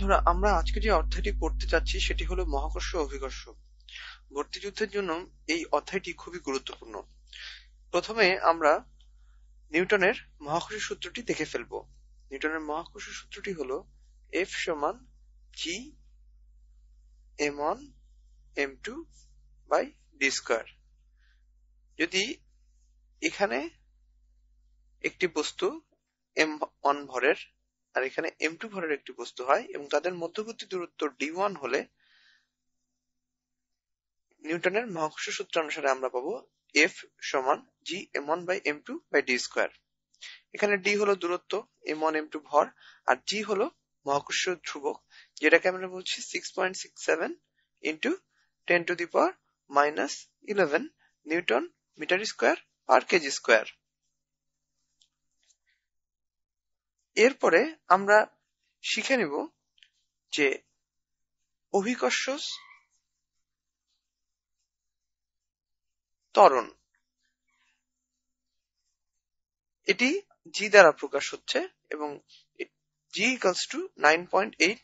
বন্ধুরা আমরা আজকে যে অধ্যায়টি পড়তে চাচ্ছি সেটি হলো মহাকর্ষ অভিকর্ষ ভর্তিযুদ্ধের জন্য এই অধ্যায়টি খুবই গুরুত্বপূর্ণ প্রথমে আমরা নিউটনের মহাকর্ষ সূত্রটি দেখে ফেলব নিউটনের মহাকর্ষ সূত্রটি হলো এফ সমান G M one M two by D square যদি এখানে একটি বস্তু এম ওয়ান ভরের আর এখানে এম টু ভরের একটি বস্তু হয় এবং তাদের মধ্যবর্তী দূরত্ব ডি ওয়ান হলে নিউটনের মহাকর্ষ সূত্র অনুসারে আমরা পাবো এফ সমান G M one by M two by D square এখানে ডি হলো দূরত্ব এম ওয়ান এম টু ভর আর জি হলো মহাকর্ষ ধ্রুবক যেটাকে আমরা বলছি six point six seven into ten to the power minus eleven newton metre square per kg square এরপরে আমরা শিখে নিব যে অভিকর্ষ ত্বরণ এটি জি দ্বারা প্রকাশ হচ্ছে এবং G equals to nine point eight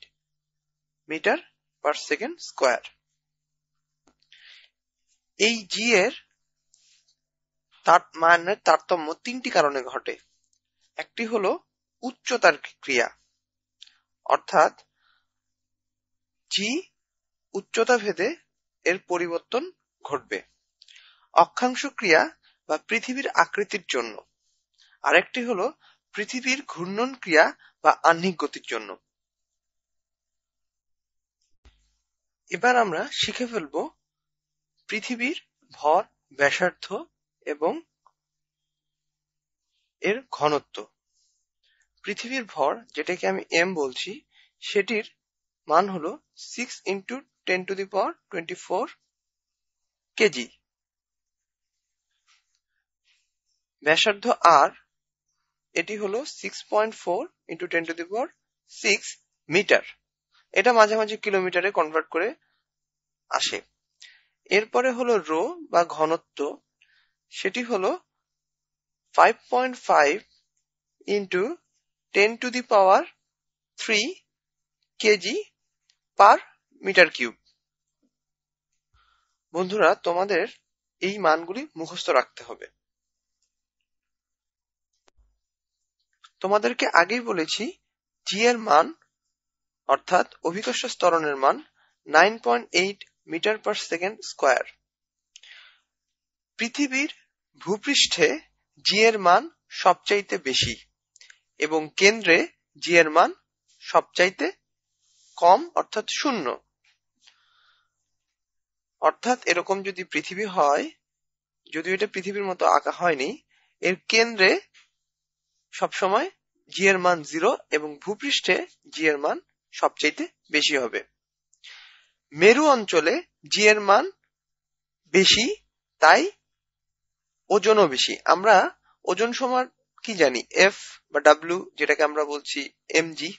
metre per second square এই জি এর তার মানের তারতম্য তিনটি কারণে ঘটে একটি হলো উচ্চতার ক্রিয়া অর্থাৎ জি উচ্চতা ভেদে এর পরিবর্তন ঘটবে অক্ষাংশ ক্রিয়া বা পৃথিবীর আকৃতির জন্য আরেকটি হল পৃথিবীর ঘূর্ণন ক্রিয়া বা আহ্নিক গতির জন্য এবার আমরা শিখে ফেলব পৃথিবীর ভর ব্যাসার্ধ এবং এর ঘনত্ব পৃথিবীর ভর যেটাকে আমি এম বলছি সেটির মান হলো six into ten to the power twenty four kg ব্যাসার্ধ আর এটি হলো six point four into ten to the power six metre এটা মাঝে মাঝে কিলোমিটারে কনভার্ট করে আসে এরপরে হলো রো বা ঘনত্ব সেটি হলো five point five into ten to the power three kg per metre cube বন্ধুরা তোমাদের এই মানগুলি মুখস্থ রাখতে হবে তোমাদেরকে আগেই বলেছি জি এর মান অর্থাৎ অভিকর্ষ স্তরণের মান nine point eight metre per second square পৃথিবীর ভূপৃষ্ঠে জি এর মান সবচাইতে বেশি এবং কেন্দ্রে জি এর মান সবচাইতে কম অর্থাৎ শূন্য অর্থাৎ এরকম যদি পৃথিবী হয় যদি এটা পৃথিবীর মতো আঁকা হয়নি এর কেন্দ্রে সবসময় জি এর মান জিরো এবং ভূপৃষ্ঠে জি এর মান সবচাইতে বেশি হবে মেরু অঞ্চলে জি এর মান বেশি তাই ওজনও বেশি আমরা ওজন সমান কি জানি এফ বা ডাব্লু যেটাকে আমরা বলছি এমজি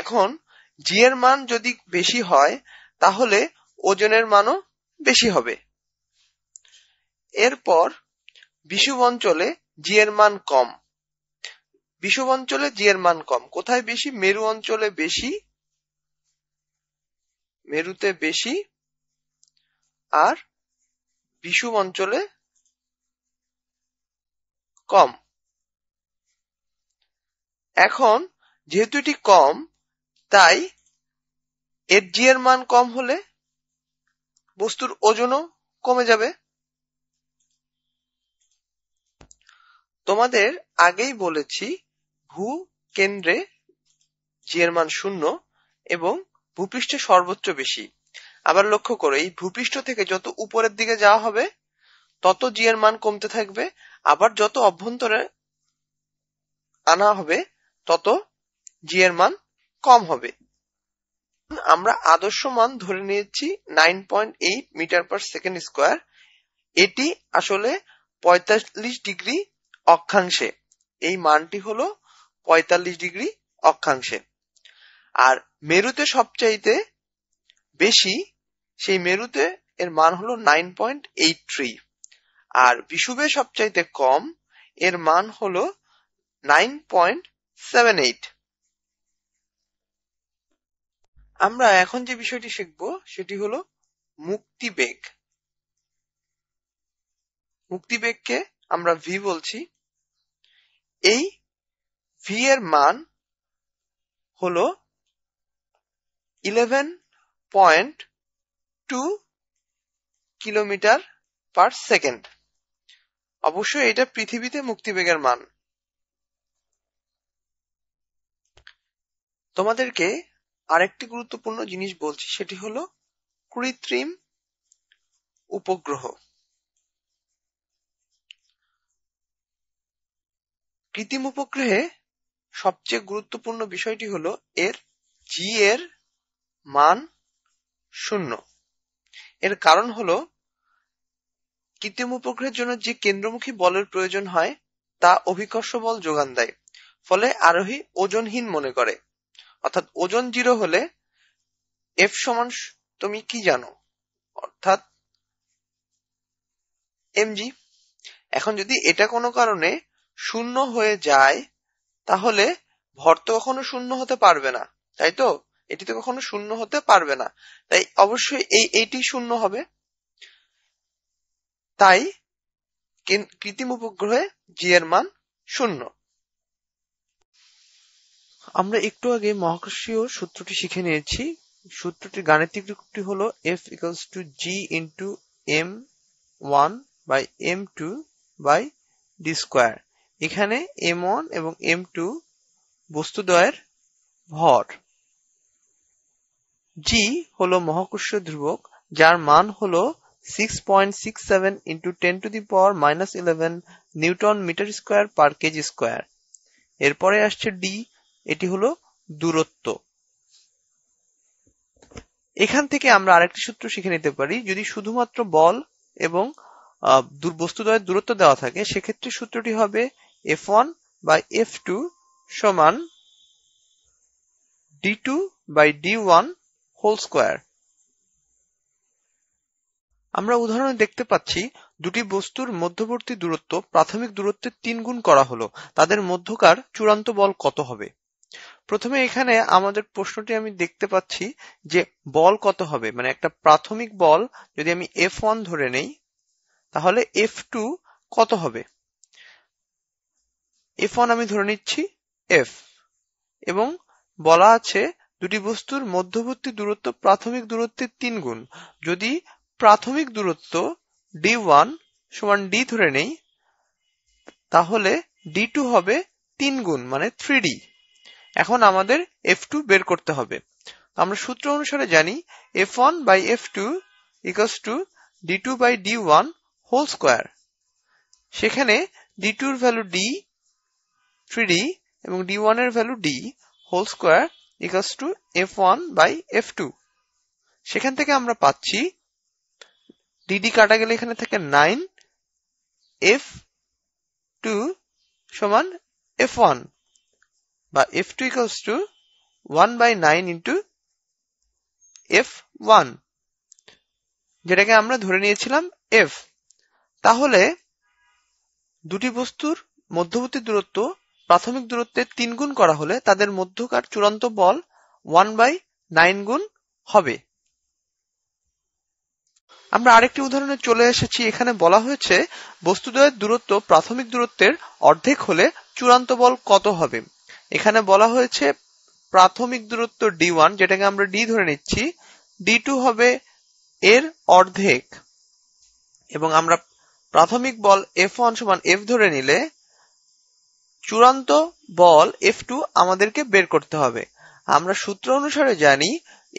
এখন জি এর মান যদি বেশি হয় তাহলে ওজনের মানও বেশি হবে এরপর বিশুব অঞ্চলে জি এর মান কম বিশুব অঞ্চলে জি এর মান কম কোথায় বেশি মেরু অঞ্চলে বেশি মেরুতে বেশি আর বিশুব অঞ্চলে কম এখন যেহেতু এটি কম তাই এর জি এর মান কম হলে বস্তুর ওজনও কমে যাবে তোমাদের আগেই বলেছি কেন্দ্রে জি এর মান শূন্য এবং ভূপৃষ্ঠে সর্বোচ্চ বেশি আবার লক্ষ্য করো এই ভূপৃষ্ঠ থেকে যত উপরের দিকে যাওয়া হবে তত জি এর মান কমতে থাকবে আবার যত অভ্যন্তরে আনা হবে তত জি এর মান কম হবে আমরা আদর্শ মান ধরে নিয়েছি 9.8 মিটার পার সেকেন্ড স্কোয়ার এটি আসলে পঁয়তাল্লিশ ডিগ্রি অক্ষাংশে এই মানটি হল পঁয়তাল্লিশ ডিগ্রি অক্ষাংশে আর মেরুতে সবচাইতে বেশি সেই মেরুতে এর মান হল নাইন পয়েন্ট এইট থ্রি আর বিষুবে সবচাইতে কম এর মান হল নাইন পয়েন্ট সেভেন এইট আমরা এখন যে বিষয়টি শিখব সেটি হলো মুক্তিবেগ মুক্তিবেগকে আমরা ভি বলছি এই ভি এর মান হল eleven point two kilometre per second অবশ্যই এটা পৃথিবীতে মুক্তিবেগের মান তোমাদেরকে আরেকটি গুরুত্বপূর্ণ জিনিস বলছি সেটি হলো কৃত্রিম উপগ্রহ কৃত্রিম উপগ্রহে সবচেয়ে গুরুত্বপূর্ণ বিষয়টি হলো এর জি এর মান শূন্য এর কারণ হলো কৃত্রিম উপগ্রহের জন্য যে কেন্দ্রমুখী বলের প্রয়োজন হয় তা অভিকর্ষ বল যোগান দেয় ফলে আরোহী ওজনহীন মনে করে অর্থাৎ ওজন জিরো হলে এফ সমান তুমি কি জানো অর্থাৎ এমজি এখন যদি এটা কোনো কারণে শূন্য হয়ে যায় তাহলে ভর তো কখনো শূন্য হতে পারবে না তাই তো এটি তো কখনো শূন্য হতে পারবে না তাই অবশ্যই এই এটি শূন্য হবে তাই কৃত্রিম উপগ্রহে জি এর মান শূন্য আমরা একটু আগে মহাকর্ষীয় সূত্রটি শিখে নিয়েছি সূত্রটির গাণিতিক রূপটি হলো F equals to G into M one by M two by D square এখানে এম ওয়ান এবং এম টু বস্তুদ্বয়ের ভর জি হলো মহাকর্ষীয় ধ্রুবক যার মান হলো six point six seven into ten to the power minus eleven newton metre square per kg square এরপরে আসছে ডি এটি হলো দূরত্ব এখান থেকে আমরা আরেকটি সূত্র শিখে নিতে পারি যদি শুধুমাত্র বল এবং বস্তুদ্বয়ের দূরত্ব দেওয়া থাকে সেক্ষেত্রে সূত্রটি হবে F one by F two সমান D two by D one whole square আমরা উদাহরণে দেখতে পাচ্ছি দুটি বস্তুর মধ্যবর্তী দূরত্ব প্রাথমিক দূরত্বের তিন গুণ করা হলো তাদের মধ্যকার চূড়ান্ত বল কত হবে প্রথমে এখানে আমাদের প্রশ্নটি আমি দেখতে পাচ্ছি যে বল কত হবে মানে একটা প্রাথমিক বল যদি আমি এফ ওয়ান ধরে নেই তাহলে এফ টু কত হবে এফ ওয়ান আমি ধরে নিচ্ছি এফ এবং বলা আছে দুটি বস্তুর মধ্যবর্তী দূরত্ব প্রাথমিক দূরত্বের তিন গুণ যদি প্রাথমিক দূরত্ব ডি ওয়ান সমান ডি ধরে নেই তাহলে ডি টু হবে তিন গুণ মানে থ্রি ডি এখন আমাদের এফ টু বের করতে হবে আমরা সূত্র অনুসারে জানি F one by F two equals to D two by D one whole square সেখানে ডি টুর ভ্যালু ডি থ্রি ডি এবং ডি ওয়ানের value D whole square equals to F one by F two সেখান থেকে আমরা পাচ্ছি D D কাটা গেলে এখানে থেকে নাইন এফ টু সমান এফ ওয়ান বা F two equals to one by nine into F one যেটাকে আমরা ধরে নিয়েছিলাম এফ তাহলে দুটি বস্তুর মধ্যবর্তী দূরত্ব প্রাথমিক দূরত্বের তিন গুণ করা হলে তাদের মধ্যকার চূড়ান্ত বল ওয়ান বাই নাইন গুণ হবে আমরা আরেকটি উদাহরণে চলে এসেছি এখানে বলা হয়েছে বস্তুদ্বয়ের দূরত্ব প্রাথমিক দূরত্বের অর্ধেক হলে চূড়ান্ত বল কত হবে এখানে বলা হয়েছে প্রাথমিক দূরত্ব ডি ওয়ান যেটাকে আমরা ডি ধরে নিচ্ছি ডি টু হবে এর অর্ধেক এবং আমরা প্রাথমিক বল এফ ওয়ান সমান এফ ধরে নিলে চূড়ান্ত বল এফ টু আমাদেরকে বের করতে হবে আমরা সূত্র অনুসারে জানি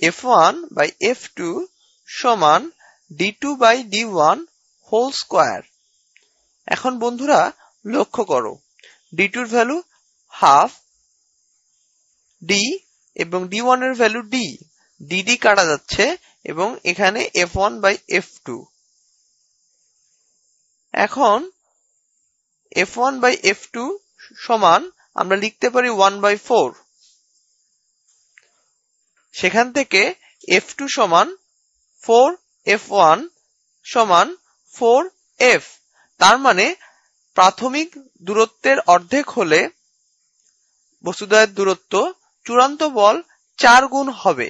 F one by F two সমান D two by D one whole square এখন বন্ধুরা লক্ষ্য করো ডি টুর ভ্যালু হাফ ডি এবং ডি ওয়ান এর ভ্যালু ডি ডিডি কাটা যাচ্ছে এবং এখানে F one by F two এখন F one by F two সমান আমরা লিখতে পারি ওয়ান বাই ফোর সেখান থেকে এফ টু সমান ফোর এফ ওয়ান সমান ফোর এফ তার মানে প্রাথমিক দূরত্বের অর্ধেক হলে বস্তুদ্বয়ের দূরত্ব চূড়ান্ত বল চার গুণ হবে।